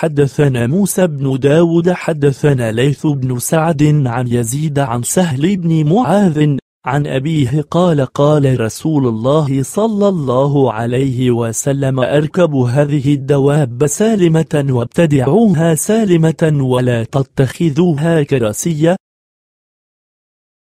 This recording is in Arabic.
حدثنا موسى بن داود حدثنا ليث بن سعد عن يزيد عن سهل بن معاذ عن أبيه قال قال رسول الله صلى الله عليه وسلم أركب هذه الدواب سالمة وابتدعوها سالمة ولا تتخذوها كراسية